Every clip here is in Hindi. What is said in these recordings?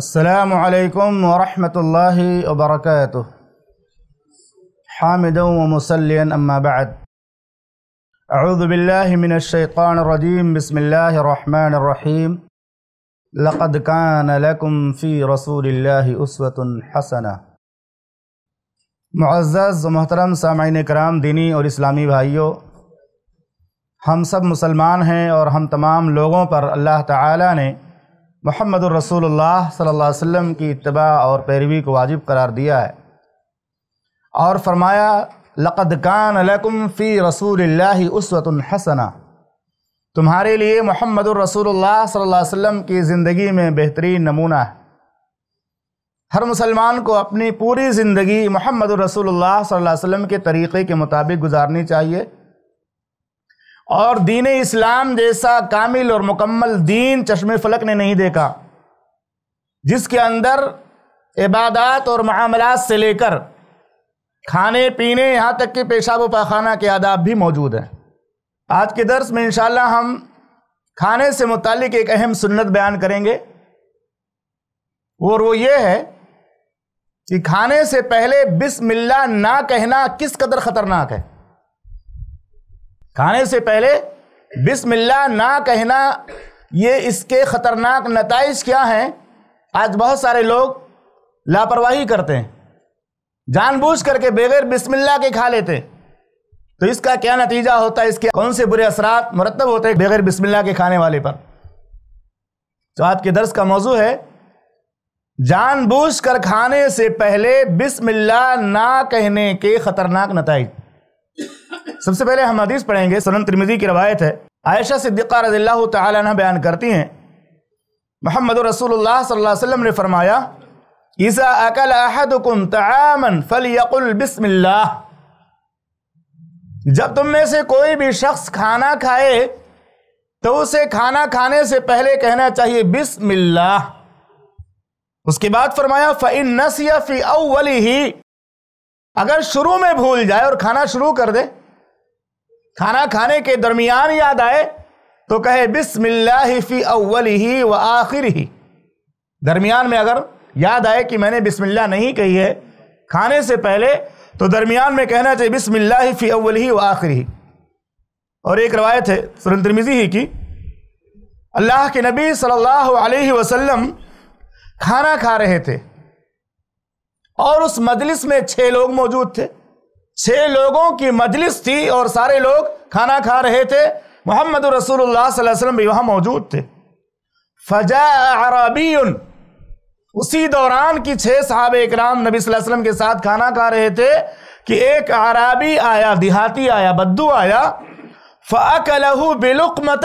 असलकम वरहमल वबरक हामिद वमसलिन अम्माबाद अरुदबिल्लिमिनशानरजीम बसमीम लक़द कान लकुम फ़ी रसूल उसवतन हसना मुआज़ मोहतरम सामाइन कराम दीनी और इस्लामी भाइयों हम सब मुसलमान हैं और हम तमाम लोगों पर अल्लाह ताला ने मोहम्मद रसूल सल्लल्लाहु की इतबा और पैरवी को वाजिब करार दिया है और फरमाया लक़द कान लकुम फ़ी रसूल उसवतुन तुम्हारे लिए मोहम्मद रसूल सल्ला अलैहि की ज़िंदगी में बेहतरीन नमूना है हर मुसलमान को अपनी पूरी ज़िंदगी मोहम्मद रसूलुल्लाह सल्लल्लाहु अलैहि के तरीक़े के मुताबिक गुजारनी चाहिए और दीन इस्लाम जैसा कामिल और मुकम्मल दीन चश्मे फलक ने नहीं देखा जिसके अंदर इबादत और मामला से लेकर खाने पीने यहाँ तक कि पेशाब पाखाना के आदाब भी मौजूद हैं आज के दर्स में इंशाल्लाह हम खाने से मुतलिक एक अहम सुन्नत बयान करेंगे और वो ये है कि खाने से पहले बिस्मिल्लाह ना कहना किस कदर ख़तरनाक है खाने से पहले बिस्मिल्लाह ना कहना ये इसके ख़तरनाक नतज क्या हैं आज बहुत सारे लोग लापरवाही करते हैं जानबूझ करके बगैर बिस्मिल्लाह के खा लेते हैं तो इसका क्या नतीजा होता है इसके कौन से बुरे असरात मरतब होते हैं बगैर बिस्मिल्लाह के खाने वाले पर तो आज के दर्स का मौजू है जानबूझ कर खाने से पहले बिस्मिल्लाह ना कहने के ख़तरनाक नतज सबसे पहले हम हदीस पढ़ेंगे सनन त्रिमिदी की रवायत है आयशा सिद्दीक़ा रजील्ला तला बयान करती हैं मोहम्मद रसूलुल्लाह सल्लल्लाहु अलैहि वसल्लम ने फरमाया ईसा अकल अहदकुम तआमन फलयकुल बिस्मिल्लाह जब तुम में से कोई भी शख्स खाना खाए तो उसे खाना खाने से पहले कहना चाहिए बिस्मिल्लाह उसके बाद फरमाया फ़िन नसिया फ़ी अवली ही अगर शुरू में भूल जाए और खाना शुरू कर दे खाना खाने के दरमियान याद आए तो कहे बिस्मिल्लाफी अव्वल ही व आखिर ही दरमियान में अगर याद आए कि मैंने बिस्मिल्लाह नहीं कही है खाने से पहले तो दरमियान में कहना चाहिए बिस्मिल्लाफी अव्वल ही व आखिर ही और एक रवायत है सुरंतरमिजी ही की अल्लाह के नबी सल्लल्लाहु अलैहि वसल्लम खाना खा रहे थे और उस मजलिस में छः लोग मौजूद थे छः लोगों की मजलिस थी और सारे लोग खाना खा रहे थे मोहम्मद रसूलुल्लाह वसल्लम भी वहाँ मौजूद थे फजा अरबी उसी दौरान की छः साहब इकराम नबी वसल्लम के साथ खाना खा रहे थे कि एक अराबी आया देहाती आया बद्दू आया फ़ाक लहू बेलुकमत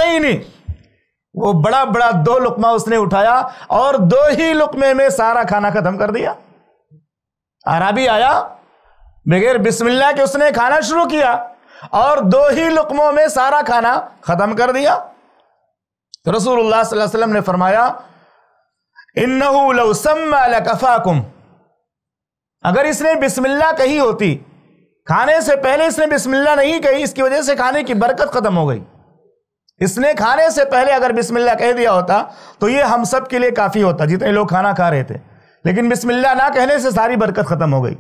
वो बड़ा बड़ा दो लुकमा उसने उठाया और दो ही लुकमे में सारा खाना खत्म कर दिया अराबी आया बगैर बिस्मिल्लाह के उसने खाना शुरू किया और दो ही लुकमों में सारा खाना खत्म कर दिया तो रसूलुल्लाह सल्लल्लाहु अलैहि वसल्लम ने फरमाया इन्नहू अगर इसने बिस्मिल्लाह कही होती खाने से पहले इसने बिस्मिल्लाह नहीं कही इसकी वजह से खाने की बरकत खत्म हो गई इसने खाने से पहले अगर बिस्मिल्लाह कह दिया होता तो ये हम सब के लिए काफ़ी होता जितने लोग खाना खा रहे थे लेकिन बिस्मिल्लाह ना कहने से सारी बरकत खत्म हो गई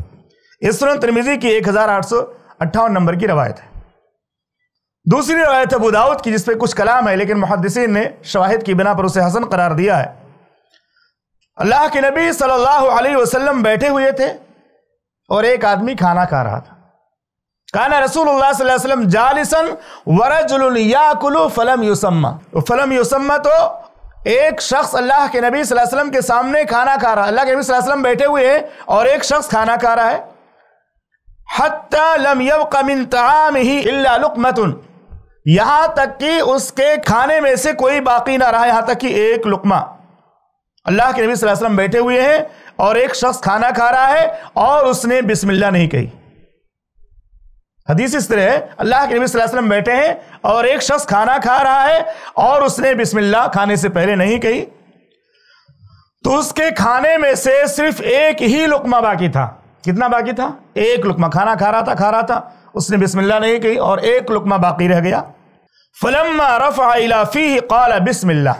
इसरन तिरमिजी की एक हजार आठ सौ अट्ठावन नंबर की रवायत है दूसरी रवायत है बुदाऊद की जिसपे कुछ कलाम है लेकिन मुहदसिन ने शवाहिद की बिना पर उसे हसन करार दिया है अल्लाह के नबी सल्लल्लाहु अलैहि वसल्लम बैठे हुए थे और एक आदमी खाना खा रहा था काना रसूल वसल्लम जालिसन वरजुलयाकुलु फलम युसम्मा तो फलम युसम्मा तो एक शख्स अल्लाह के नबी वसल्लम के सामने खाना खा रहा है अल्लाह के नबी वसल्लम बैठे हुए हैं और एक शख्स खाना खा रहा है यहाँ तक कि उसके खाने में से कोई बाकी ना रहा यहाँ तक कि एक लुकमा अल्लाह के नबी वसल्लम बैठे हुए हैं और एक शख्स खाना खा रहा है और उसने बिस्मिल्लाह नहीं कही हदीस इस तरह है अल्लाह के नबी वसल्लम बैठे हैं और एक शख्स खाना खा रहा है और उसने बिस्मिल्ला खाने से पहले नहीं कही तो उसके खाने में से सिर्फ एक ही लुकमा बाकी था कितना बाकी था एक लुकमा खाना खा रहा था खा रहा था उसने बिस्मिल्लाह नहीं कही और एक लुकमा बाकी रह गया फलम्मा रफ़ी कौला बिस्मिल्ला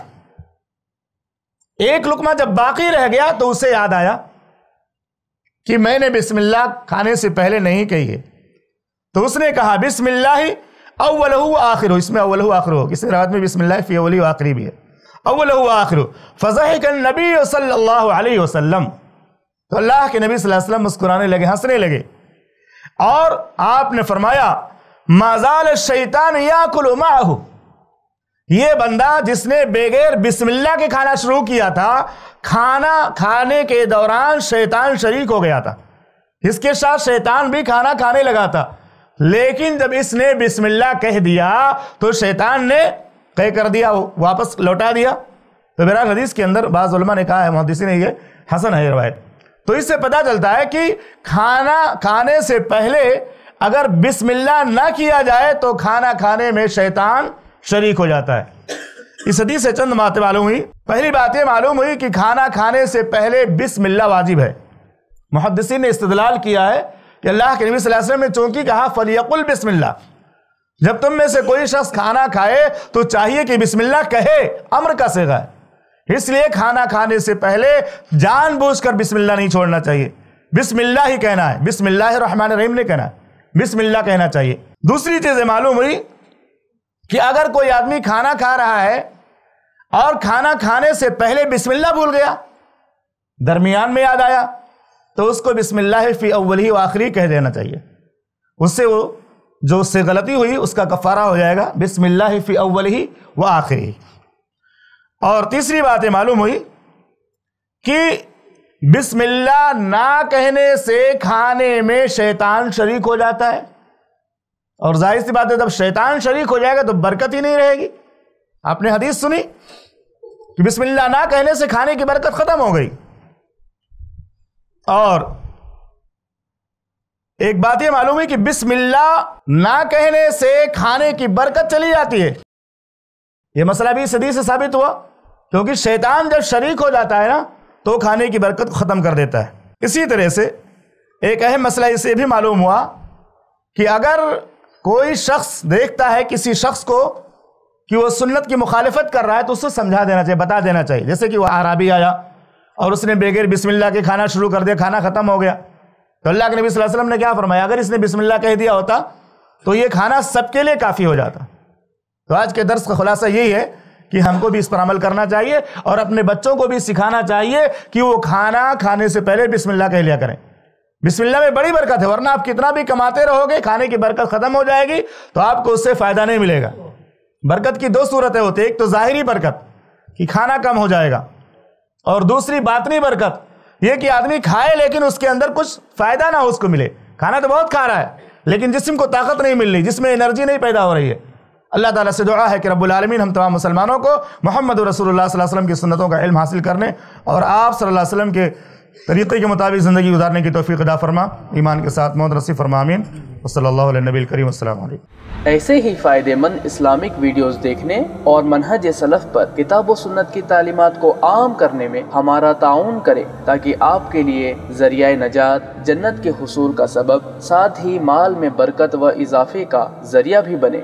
एक लुकमा जब बाकी रह गया तो उसे याद आया कि मैंने बिस्मिल्लाह खाने से पहले नहीं कही है तो उसने कहा बिस्मिल्ला ही अव्वल आखिर इसमें अव्वल आखिर हो किसी रात में बिस्मिल्लाह फ़ी अवली आखिरी भी है अव्वल आखिर फजह नबी सल्लल्लाहु अलैहि वसल्लम तो अल्लाह के नबी वसल्लम मुस्कुराने लगे हंसने लगे और आपने फरमाया माजाल शैतान या कुलमाहू ये बंदा जिसने बगैर बिस्मिल्लाह के खाना शुरू किया था खाना खाने के दौरान शैतान शरीक हो गया था इसके साथ शैतान भी खाना खाने लगा था लेकिन जब इसने बिस्मिल्लाह कह दिया तो शैतान ने कह कर दिया वापस लौटा दिया तो बेरा हदीस के अंदर बाज़ ने कहा है मोहदीसी ने यह हसन है रवायत तो इससे पता चलता है कि खाना खाने से पहले अगर बिस्मिल्लाह ना किया जाए तो खाना खाने में शैतान शरीक हो जाता है इस हदीस से चंद बातें मालूम हुई पहली बात यह मालूम हुई कि खाना खाने से पहले बिस्मिल्लाह वाजिब है मुहदसिन ने इस्तलाल किया है कि अल्लाह के नबी वसल्लम ने चूंकि कहा फलियकुल बिस्मिल्ला जब तुम में से कोई शख्स खाना खाए तो चाहिए कि बिस्मिल्ला कहे अम्र का सेगा है इसलिए खाना खाने से पहले जानबूझकर बिस्मिल्लाह नहीं छोड़ना चाहिए बिस्मिल्लाह ही कहना है बिस्मिल्लाह रहमान रहीम ने कहना है बिस्मिल्लाह कहना चाहिए दूसरी चीज़ मालूम हुई कि अगर कोई आदमी खाना खा रहा है और खाना खाने से पहले बिस्मिल्ला भूल गया दरमियान में याद आया तो उसको बिस्मिल्लाह फ़ी ही आखिरी कह देना चाहिए उससे वो जो उससे गलती हुई उसका कफारा हो जाएगा बिस्मिल्लाह फ़ी ही व आखिरी और तीसरी बात यह मालूम हुई कि बिस्मिल्ला ना कहने से खाने में शैतान शरीक हो जाता है और जाहिर सी बात है जब शैतान शरीक हो जाएगा तो बरकत ही नहीं रहेगी आपने हदीस सुनी कि बिस्मिल्ला ना कहने से खाने की बरकत ख़त्म हो गई और एक बात यह मालूम है कि बिस्मिल्ला ना कहने से खाने की बरकत चली जाती है ये मसला भी सदी से साबित हुआ क्योंकि शैतान जब शरीक हो जाता है ना तो खाने की बरकत ख़त्म कर देता है इसी तरह से एक अहम मसला इसे भी मालूम हुआ कि अगर कोई शख्स देखता है किसी शख्स को कि वो सुन्नत की मुखालफत कर रहा है तो उससे समझा देना चाहिए बता देना चाहिए जैसे कि वह आराबी आया और उसने बगैर बिस्मिल्लाह के खाना शुरू कर दिया खाना ख़त्म हो गया तो अल्लाह के नबी वसल्लम ने क्या फरमाया अगर इसने बिस्मिल्लाह कह दिया होता तो ये खाना सबके लिए काफ़ी हो जाता तो आज के दर्श का खुलासा यही है कि हमको भी इस पर अमल करना चाहिए और अपने बच्चों को भी सिखाना चाहिए कि वो खाना खाने से पहले बिस्मिल्लाह कह लिया करें बिस्मिल्लाह में बड़ी बरकत है वरना आप कितना भी कमाते रहोगे खाने की बरकत खत्म हो जाएगी तो आपको उससे फायदा नहीं मिलेगा बरकत की दो सूरतें होती है एक तो ज़ाहिरी बरकत कि खाना कम हो जाएगा और दूसरी बातनी बरकत यह कि आदमी खाए लेकिन उसके अंदर कुछ फायदा ना हो उसको मिले खाना तो बहुत खा रहा है लेकिन जिसम को ताकत नहीं मिल रही जिसमें एनर्जी नहीं पैदा हो रही है अल्लाह ताला से दुआ है कि रब्लमिन हम तमाम मुसलमानों को मोहम्मद रसूलुल्लाह सल्लल्लाहु अलैहि वसल्लम की सुन्नतों का इल्म हासिल करने और आप सल्लल्लाहु अलैहि वसल्लम के तरीक़े के मुताबिक ज़िंदगी गुजारने की तोफ़ी अदा फरमा ईमान के साथ मोहम्मद रसी फरमामीन वसल्लबी करीम असल ऐसे ही फ़ायदेमंद इस्लामिक वीडियोस देखने और मनहज सलफ़ पर किताब सुन्नत की तालीमत को आम करने में हमारा ताउन करें ताकि आपके लिए जरिया नजात जन्नत के हसूल का सबब साथ ही माल में बरकत व इजाफे का जरिया भी बने